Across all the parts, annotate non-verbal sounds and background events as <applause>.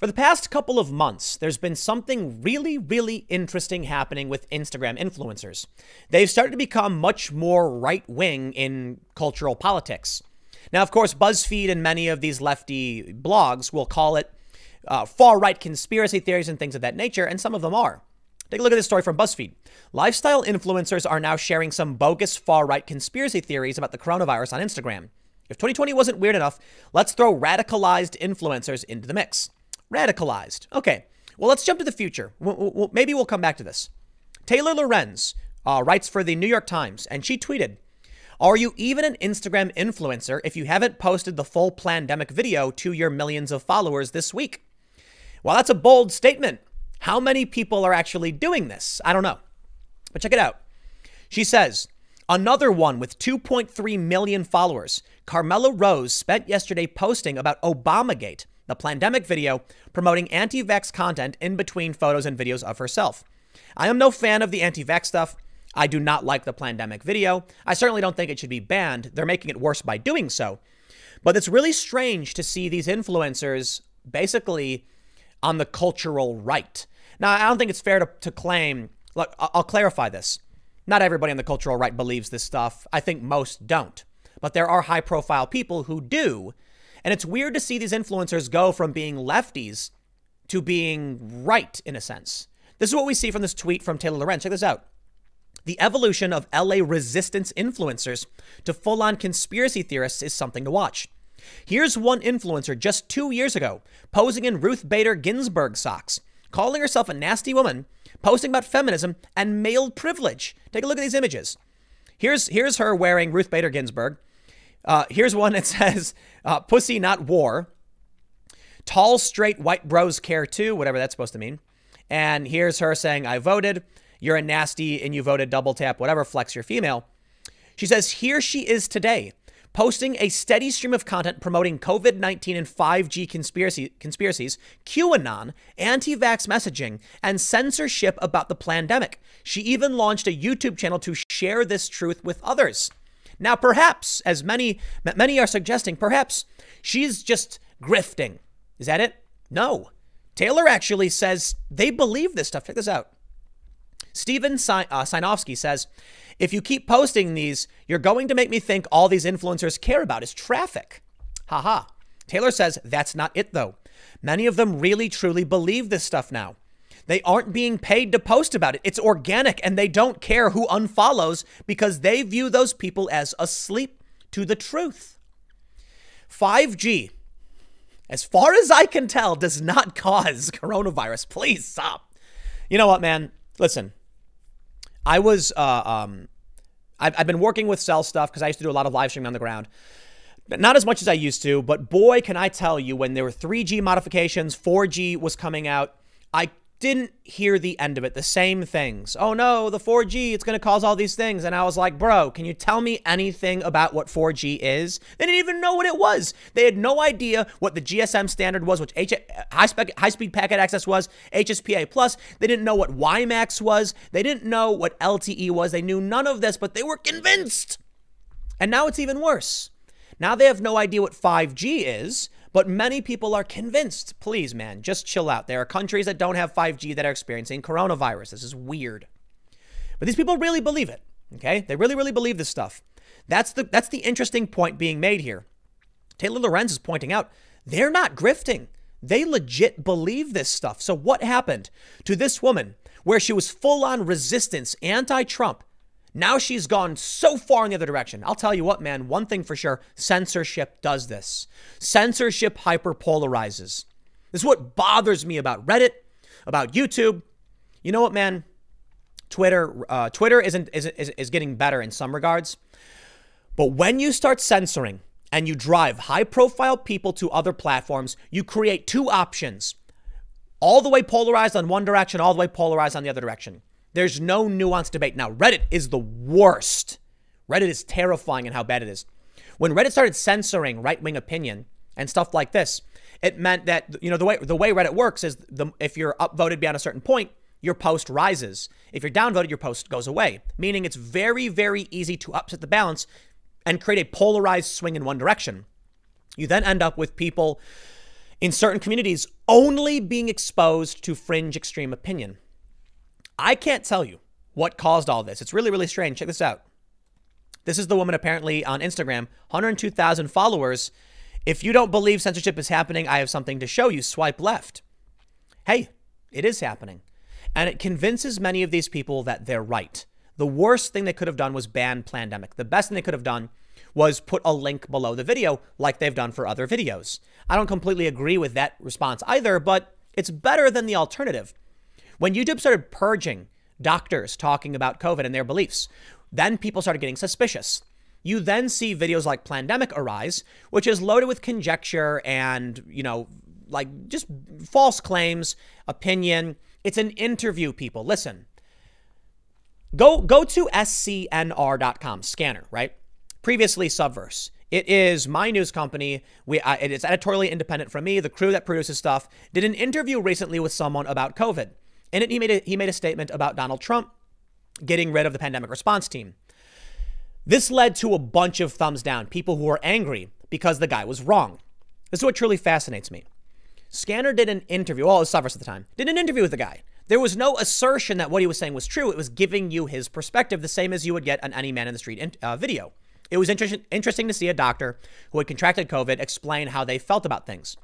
For the past couple of months, there's been something really, really interesting happening with Instagram influencers. They've started to become much more right wing in cultural politics. Now, of course, BuzzFeed and many of these lefty blogs will call it uh, far right conspiracy theories and things of that nature, and some of them are. Take a look at this story from BuzzFeed. Lifestyle influencers are now sharing some bogus far right conspiracy theories about the coronavirus on Instagram. If 2020 wasn't weird enough, let's throw radicalized influencers into the mix radicalized. Okay, well, let's jump to the future. We'll, we'll, maybe we'll come back to this. Taylor Lorenz uh, writes for the New York Times, and she tweeted, are you even an Instagram influencer if you haven't posted the full pandemic video to your millions of followers this week? Well, that's a bold statement. How many people are actually doing this? I don't know. But check it out. She says, Another one with 2.3 million followers, Carmela Rose spent yesterday posting about Obamagate the pandemic video, promoting anti vax content in between photos and videos of herself. I am no fan of the anti vax stuff. I do not like the pandemic video. I certainly don't think it should be banned. They're making it worse by doing so. But it's really strange to see these influencers basically on the cultural right. Now, I don't think it's fair to, to claim, look, I'll clarify this. Not everybody on the cultural right believes this stuff. I think most don't. But there are high profile people who do and it's weird to see these influencers go from being lefties to being right, in a sense. This is what we see from this tweet from Taylor Lorenz. Check this out. The evolution of LA resistance influencers to full on conspiracy theorists is something to watch. Here's one influencer just two years ago, posing in Ruth Bader Ginsburg socks, calling herself a nasty woman, posting about feminism and male privilege. Take a look at these images. Here's, here's her wearing Ruth Bader Ginsburg. Uh, here's one that <laughs> says uh, Pussy Not War. Tall, straight, white bros care too, whatever that's supposed to mean. And here's her saying, I voted. You're a nasty and you voted double tap, whatever, flex your female. She says, Here she is today, posting a steady stream of content promoting COVID 19 and 5G conspiracy, conspiracies, QAnon, anti vax messaging, and censorship about the pandemic. She even launched a YouTube channel to share this truth with others. Now, perhaps, as many many are suggesting, perhaps she's just grifting. Is that it? No. Taylor actually says they believe this stuff. Check this out. Steven Sin- uh, Sinofsky says, if you keep posting these, you're going to make me think all these influencers care about is traffic. Haha. Taylor says that's not it though. Many of them really truly believe this stuff now. They aren't being paid to post about it. It's organic and they don't care who unfollows because they view those people as asleep to the truth. 5G, as far as I can tell, does not <laughs> cause coronavirus. Please stop. You know what, man? Listen, I was, uh, um, I've, I've been working with Cell stuff because I used to do a lot of live streaming on the ground not as much as I used to, but boy, can I tell you, when there were 3G modifications, 4G was coming out, I didn't hear the end of it. The same things. Oh no, the 4G, it's going to cause all these things. And I was like, bro, can you tell me anything about what 4G is? They didn't even know what it was. They had no idea what the GSM standard was, which H- high, high speed packet access was, HSPA plus. They didn't know what WiMAX was. They didn't know what LTE was. They knew none of this, but they were convinced. And now it's even worse. Now they have no idea what 5G is. But many people are convinced, please, man, just chill out. There are countries that don't have 5G that are experiencing coronavirus. This is weird. But these people really believe it. Okay? They really, really believe this stuff. That's the that's the interesting point being made here. Taylor Lorenz is pointing out they're not grifting. They legit believe this stuff. So what happened to this woman where she was full on resistance, anti-Trump, now she's gone so far in the other direction. I'll tell you what, man, one thing for sure censorship does this. Censorship hyperpolarizes. This is what bothers me about Reddit, about YouTube. You know what, man? Twitter, uh, Twitter isn't, is, is, is getting better in some regards. But when you start censoring and you drive high profile people to other platforms, you create two options all the way polarized on one direction, all the way polarized on the other direction. There's no nuanced debate. Now, Reddit is the worst. Reddit is terrifying in how bad it is. When Reddit started censoring right wing opinion and stuff like this, it meant that you know the way the way Reddit works is the, if you're upvoted beyond a certain point, your post rises. If you're downvoted, your post goes away. Meaning it's very very easy to upset the balance and create a polarized swing in one direction. You then end up with people in certain communities only being exposed to fringe extreme opinion. I can't tell you what caused all this. It's really, really strange. Check this out. This is the woman apparently on Instagram, 102,000 followers. If you don't believe censorship is happening, I have something to show you. Swipe left. Hey, it is happening. And it convinces many of these people that they're right. The worst thing they could have done was ban Plandemic. The best thing they could have done was put a link below the video like they've done for other videos. I don't completely agree with that response either, but it's better than the alternative. When YouTube started purging doctors talking about COVID and their beliefs, then people started getting suspicious. You then see videos like Plandemic arise, which is loaded with conjecture and, you know, like just false claims, opinion. It's an interview, people. Listen. Go go to scnr.com scanner, right? Previously Subverse. It is my news company. We uh, it is editorially independent from me. The crew that produces stuff did an interview recently with someone about COVID. And it, he made a, he made a statement about Donald Trump getting rid of the pandemic response team. This led to a bunch of thumbs down, people who were angry because the guy was wrong. This is what truly fascinates me. Scanner did an interview, well, it was at the time, did an interview with the guy. There was no assertion that what he was saying was true. It was giving you his perspective, the same as you would get on any man in the street uh, video. It was interesting, interesting to see a doctor who had contracted COVID explain how they felt about things.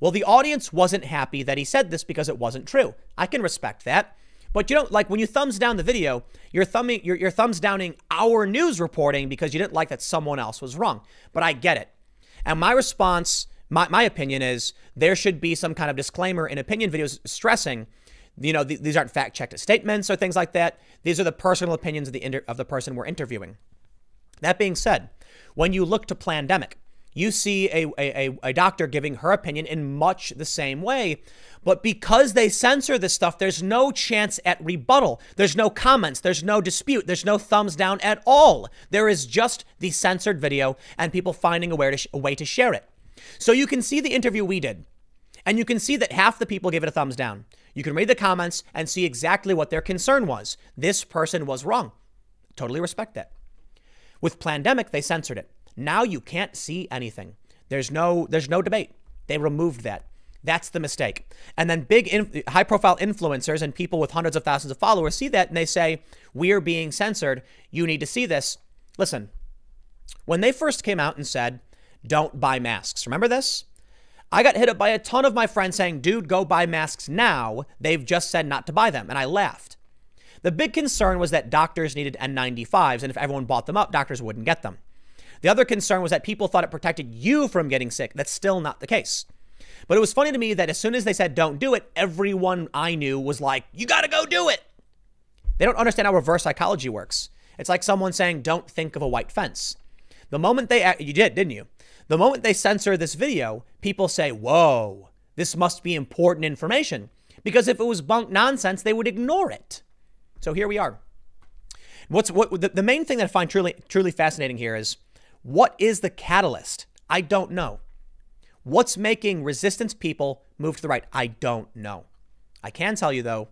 Well, the audience wasn't happy that he said this because it wasn't true. I can respect that. But you don't like when you thumbs down the video, you're thumbing you're, you're thumbs downing our news reporting because you didn't like that someone else was wrong. But I get it. And my response, my, my opinion is there should be some kind of disclaimer in opinion videos stressing, you know, th- these aren't fact checked statements or things like that. These are the personal opinions of the inter- of the person we're interviewing. That being said, when you look to Plandemic, you see a, a, a, doctor giving her opinion in much the same way. But because they censor this stuff, there's no chance at rebuttal. There's no comments. There's no dispute. There's no thumbs down at all. There is just the censored video and people finding a way to, sh- a way to share it. So you can see the interview we did, and you can see that half the people gave it a thumbs down. You can read the comments and see exactly what their concern was. This person was wrong. Totally respect that. With Plandemic, they censored it. Now you can't see anything. There's no there's no debate. They removed that. That's the mistake. And then big in, high profile influencers and people with hundreds of thousands of followers see that and they say, "We're being censored. You need to see this." Listen. When they first came out and said, "Don't buy masks." Remember this? I got hit up by a ton of my friends saying, "Dude, go buy masks now. They've just said not to buy them." And I laughed. The big concern was that doctors needed N95s, and if everyone bought them up, doctors wouldn't get them. The other concern was that people thought it protected you from getting sick. That's still not the case. But it was funny to me that as soon as they said don't do it, everyone I knew was like, you got to go do it. They don't understand how reverse psychology works. It's like someone saying, don't think of a white fence. The moment they, you did, didn't you? The moment they censor this video, people say, whoa, this must be important information. Because if it was bunk nonsense, they would ignore it. So here we are. What's what the, the main thing that I find truly truly fascinating here is what is the catalyst? I don't know. What's making resistance people move to the right? I don't know. I can tell you though,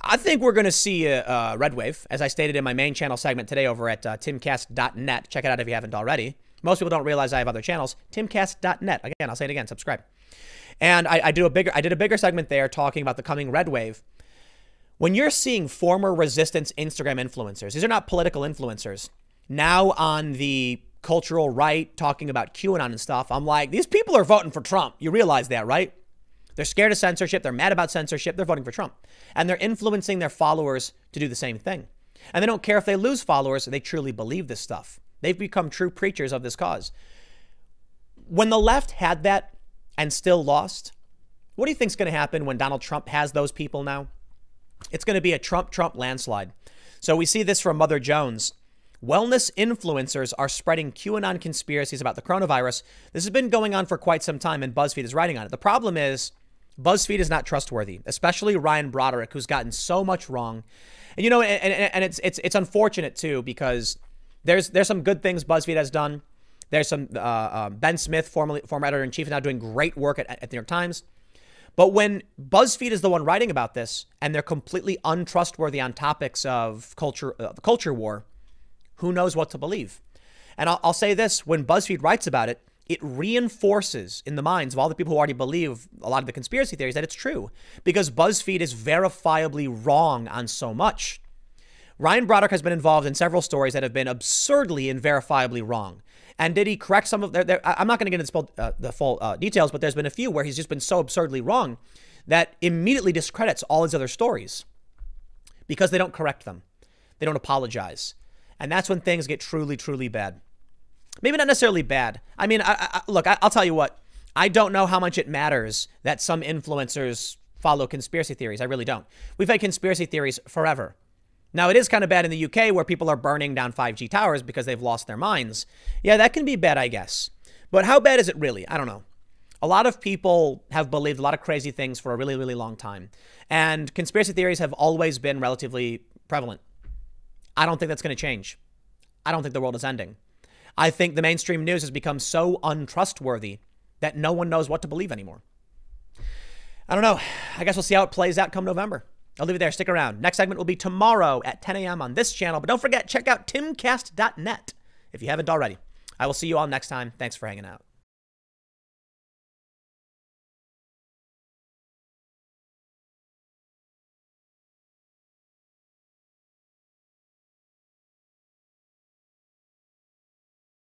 I think we're going to see a, a, red wave, as I stated in my main channel segment today over at uh, timcast.net. Check it out if you haven't already. Most people don't realize I have other channels. Timcast.net. Again, I'll say it again. Subscribe. And I, I do a bigger, I did a bigger segment there talking about the coming red wave. When you're seeing former resistance Instagram influencers, these are not political influencers, now on the cultural right, talking about QAnon and stuff, I'm like, these people are voting for Trump. You realize that, right? They're scared of censorship. They're mad about censorship. They're voting for Trump. And they're influencing their followers to do the same thing. And they don't care if they lose followers. They truly believe this stuff. They've become true preachers of this cause. When the left had that and still lost, what do you think's going to happen when Donald Trump has those people now? It's going to be a Trump Trump landslide. So we see this from Mother Jones. Wellness influencers are spreading QAnon conspiracies about the coronavirus. This has been going on for quite some time, and BuzzFeed is writing on it. The problem is, BuzzFeed is not trustworthy, especially Ryan Broderick, who's gotten so much wrong. And you know, and, and, and it's it's it's unfortunate too because there's there's some good things BuzzFeed has done. There's some uh, uh, Ben Smith, formerly former editor in chief, now doing great work at, at the New York Times. But when BuzzFeed is the one writing about this, and they're completely untrustworthy on topics of culture, uh, the culture war, who knows what to believe? And I'll, I'll say this when BuzzFeed writes about it, it reinforces in the minds of all the people who already believe a lot of the conspiracy theories that it's true because BuzzFeed is verifiably wrong on so much. Ryan Broderick has been involved in several stories that have been absurdly and verifiably wrong. And did he correct some of their? their I'm not going to get into uh, the full uh, details, but there's been a few where he's just been so absurdly wrong that immediately discredits all his other stories because they don't correct them, they don't apologize. And that's when things get truly, truly bad. Maybe not necessarily bad. I mean, I, I, look, I, I'll tell you what. I don't know how much it matters that some influencers follow conspiracy theories. I really don't. We've had conspiracy theories forever. Now, it is kind of bad in the UK where people are burning down 5G towers because they've lost their minds. Yeah, that can be bad, I guess. But how bad is it really? I don't know. A lot of people have believed a lot of crazy things for a really, really long time. And conspiracy theories have always been relatively prevalent. I don't think that's going to change. I don't think the world is ending. I think the mainstream news has become so untrustworthy that no one knows what to believe anymore. I don't know. I guess we'll see how it plays out come November. I'll leave it there. Stick around. Next segment will be tomorrow at 10 a.m. on this channel. But don't forget, check out timcast.net if you haven't already. I will see you all next time. Thanks for hanging out.